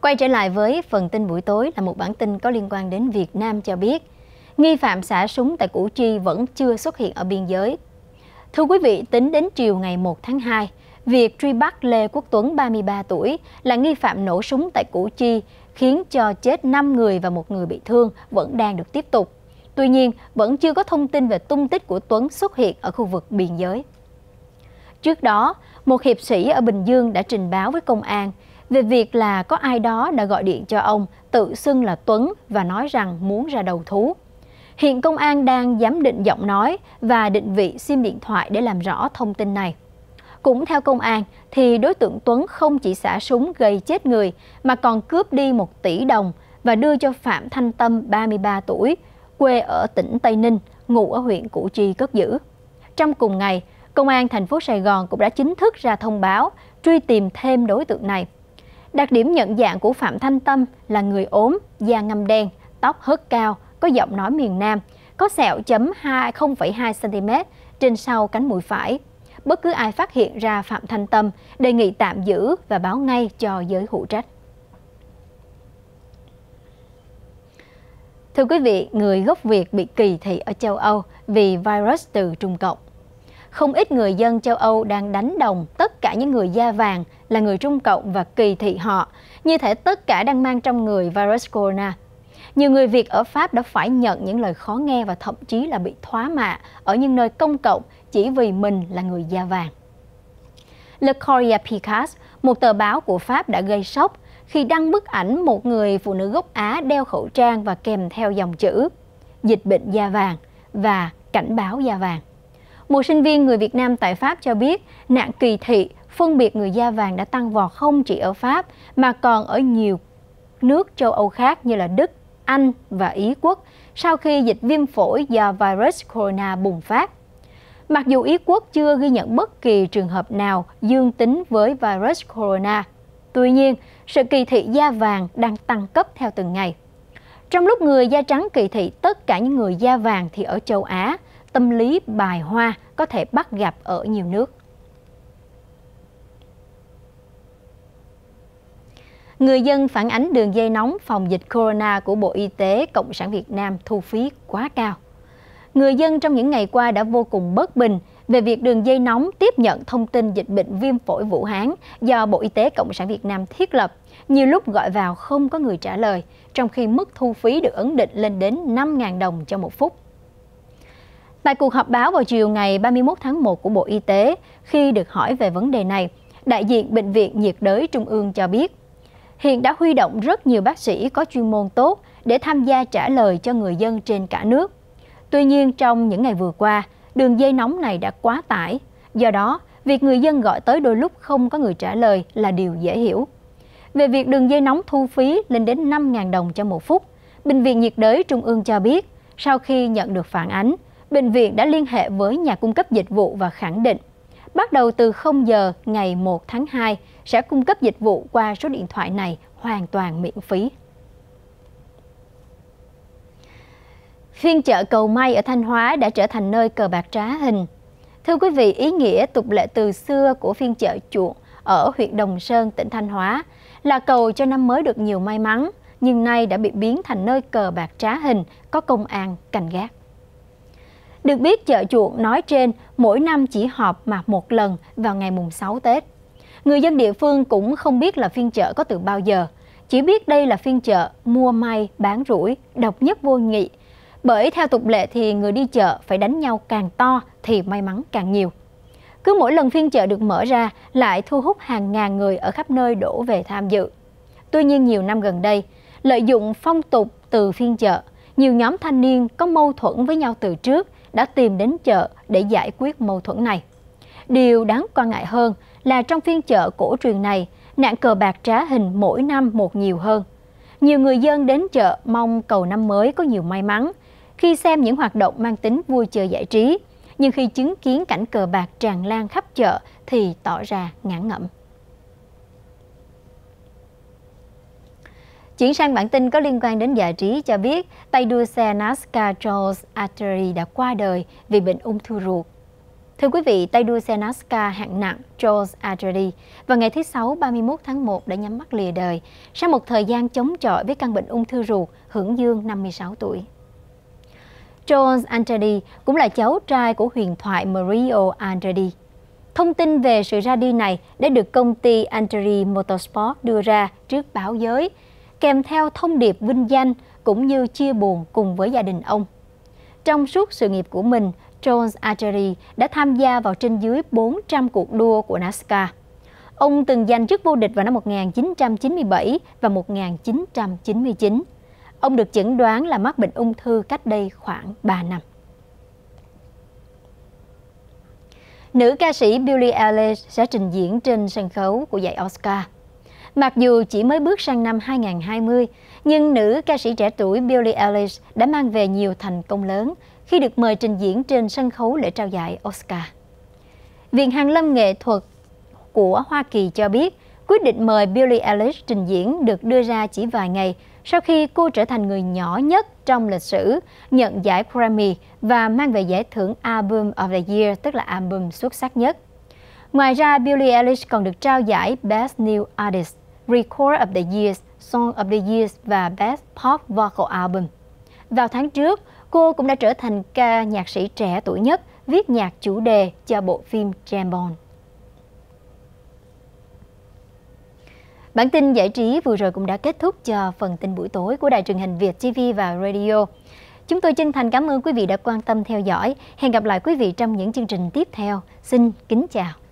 Quay trở lại với phần tin buổi tối là một bản tin có liên quan đến Việt Nam cho biết. Nghi phạm xả súng tại Củ Chi vẫn chưa xuất hiện ở biên giới. Thưa quý vị, tính đến chiều ngày 1 tháng 2, việc truy bắt Lê Quốc Tuấn 33 tuổi là nghi phạm nổ súng tại Củ Chi khiến cho chết 5 người và một người bị thương vẫn đang được tiếp tục. Tuy nhiên, vẫn chưa có thông tin về tung tích của Tuấn xuất hiện ở khu vực biên giới. Trước đó, một hiệp sĩ ở Bình Dương đã trình báo với công an về việc là có ai đó đã gọi điện cho ông tự xưng là Tuấn và nói rằng muốn ra đầu thú. Hiện công an đang giám định giọng nói và định vị sim điện thoại để làm rõ thông tin này. Cũng theo công an, thì đối tượng Tuấn không chỉ xả súng gây chết người mà còn cướp đi 1 tỷ đồng và đưa cho Phạm Thanh Tâm 33 tuổi, quê ở tỉnh Tây Ninh, ngụ ở huyện Củ Chi cất giữ. Trong cùng ngày, Công an thành phố Sài Gòn cũng đã chính thức ra thông báo truy tìm thêm đối tượng này. Đặc điểm nhận dạng của Phạm Thanh Tâm là người ốm, da ngâm đen, tóc hớt cao, có giọng nói miền Nam, có sẹo chấm 2, 0,2 cm trên sau cánh mũi phải. Bất cứ ai phát hiện ra Phạm Thanh Tâm đề nghị tạm giữ và báo ngay cho giới hữu trách. Thưa quý vị, người gốc Việt bị kỳ thị ở châu Âu vì virus từ Trung Cộng không ít người dân châu Âu đang đánh đồng tất cả những người da vàng là người Trung Cộng và kỳ thị họ, như thể tất cả đang mang trong người virus corona. Nhiều người Việt ở Pháp đã phải nhận những lời khó nghe và thậm chí là bị thoá mạ ở những nơi công cộng chỉ vì mình là người da vàng. Le Courrier Picasso, một tờ báo của Pháp đã gây sốc khi đăng bức ảnh một người phụ nữ gốc Á đeo khẩu trang và kèm theo dòng chữ dịch bệnh da vàng và cảnh báo da vàng. Một sinh viên người Việt Nam tại Pháp cho biết nạn kỳ thị, phân biệt người da vàng đã tăng vọt không chỉ ở Pháp mà còn ở nhiều nước châu Âu khác như là Đức, Anh và Ý quốc sau khi dịch viêm phổi do virus corona bùng phát. Mặc dù Ý quốc chưa ghi nhận bất kỳ trường hợp nào dương tính với virus corona, tuy nhiên sự kỳ thị da vàng đang tăng cấp theo từng ngày. Trong lúc người da trắng kỳ thị tất cả những người da vàng thì ở châu Á, tâm lý bài hoa có thể bắt gặp ở nhiều nước. Người dân phản ánh đường dây nóng phòng dịch corona của Bộ Y tế Cộng sản Việt Nam thu phí quá cao. Người dân trong những ngày qua đã vô cùng bất bình về việc đường dây nóng tiếp nhận thông tin dịch bệnh viêm phổi Vũ Hán do Bộ Y tế Cộng sản Việt Nam thiết lập. Nhiều lúc gọi vào không có người trả lời, trong khi mức thu phí được ấn định lên đến 5.000 đồng cho một phút. Tại cuộc họp báo vào chiều ngày 31 tháng 1 của Bộ Y tế, khi được hỏi về vấn đề này, đại diện Bệnh viện nhiệt đới Trung ương cho biết, hiện đã huy động rất nhiều bác sĩ có chuyên môn tốt để tham gia trả lời cho người dân trên cả nước. Tuy nhiên, trong những ngày vừa qua, đường dây nóng này đã quá tải. Do đó, việc người dân gọi tới đôi lúc không có người trả lời là điều dễ hiểu. Về việc đường dây nóng thu phí lên đến 5.000 đồng cho một phút, Bệnh viện nhiệt đới Trung ương cho biết, sau khi nhận được phản ánh, bệnh viện đã liên hệ với nhà cung cấp dịch vụ và khẳng định bắt đầu từ 0 giờ ngày 1 tháng 2 sẽ cung cấp dịch vụ qua số điện thoại này hoàn toàn miễn phí. Phiên chợ cầu may ở Thanh Hóa đã trở thành nơi cờ bạc trá hình. Thưa quý vị, ý nghĩa tục lệ từ xưa của phiên chợ chuộng ở huyện Đồng Sơn, tỉnh Thanh Hóa là cầu cho năm mới được nhiều may mắn, nhưng nay đã bị biến thành nơi cờ bạc trá hình, có công an canh gác. Được biết chợ chuột nói trên mỗi năm chỉ họp mà một lần vào ngày mùng 6 Tết. Người dân địa phương cũng không biết là phiên chợ có từ bao giờ, chỉ biết đây là phiên chợ mua may, bán rủi, độc nhất vô nhị. Bởi theo tục lệ thì người đi chợ phải đánh nhau càng to thì may mắn càng nhiều. Cứ mỗi lần phiên chợ được mở ra lại thu hút hàng ngàn người ở khắp nơi đổ về tham dự. Tuy nhiên nhiều năm gần đây, lợi dụng phong tục từ phiên chợ, nhiều nhóm thanh niên có mâu thuẫn với nhau từ trước đã tìm đến chợ để giải quyết mâu thuẫn này. Điều đáng quan ngại hơn là trong phiên chợ cổ truyền này, nạn cờ bạc trá hình mỗi năm một nhiều hơn. Nhiều người dân đến chợ mong cầu năm mới có nhiều may mắn khi xem những hoạt động mang tính vui chơi giải trí, nhưng khi chứng kiến cảnh cờ bạc tràn lan khắp chợ thì tỏ ra ngán ngẩm. Chuyển sang bản tin có liên quan đến giải trí cho biết tay đua xe NASCAR Charles Atterley đã qua đời vì bệnh ung thư ruột. Thưa quý vị, tay đua xe NASCAR hạng nặng Charles Atterley vào ngày thứ Sáu 31 tháng 1 đã nhắm mắt lìa đời sau một thời gian chống chọi với căn bệnh ung thư ruột, hưởng dương 56 tuổi. Charles Atterley cũng là cháu trai của huyền thoại Mario Andretti. Thông tin về sự ra đi này đã được công ty Andretti Motorsport đưa ra trước báo giới – kèm theo thông điệp vinh danh cũng như chia buồn cùng với gia đình ông. Trong suốt sự nghiệp của mình, Jones Archery đã tham gia vào trên dưới 400 cuộc đua của NASCAR. Ông từng giành chức vô địch vào năm 1997 và 1999. Ông được chẩn đoán là mắc bệnh ung thư cách đây khoảng 3 năm. Nữ ca sĩ Billie Eilish sẽ trình diễn trên sân khấu của giải Oscar. Mặc dù chỉ mới bước sang năm 2020, nhưng nữ ca sĩ trẻ tuổi Billie Eilish đã mang về nhiều thành công lớn khi được mời trình diễn trên sân khấu lễ trao giải Oscar. Viện Hàn Lâm Nghệ thuật của Hoa Kỳ cho biết, quyết định mời Billie Eilish trình diễn được đưa ra chỉ vài ngày sau khi cô trở thành người nhỏ nhất trong lịch sử nhận giải Grammy và mang về giải thưởng Album of the Year, tức là album xuất sắc nhất. Ngoài ra, Billie Eilish còn được trao giải Best New Artist. Record of the Years, Song of the Years và Best Pop Vocal Album. Vào tháng trước, cô cũng đã trở thành ca nhạc sĩ trẻ tuổi nhất viết nhạc chủ đề cho bộ phim Jambon. Bản tin giải trí vừa rồi cũng đã kết thúc cho phần tin buổi tối của đài truyền hình Việt TV và Radio. Chúng tôi chân thành cảm ơn quý vị đã quan tâm theo dõi. Hẹn gặp lại quý vị trong những chương trình tiếp theo. Xin kính chào.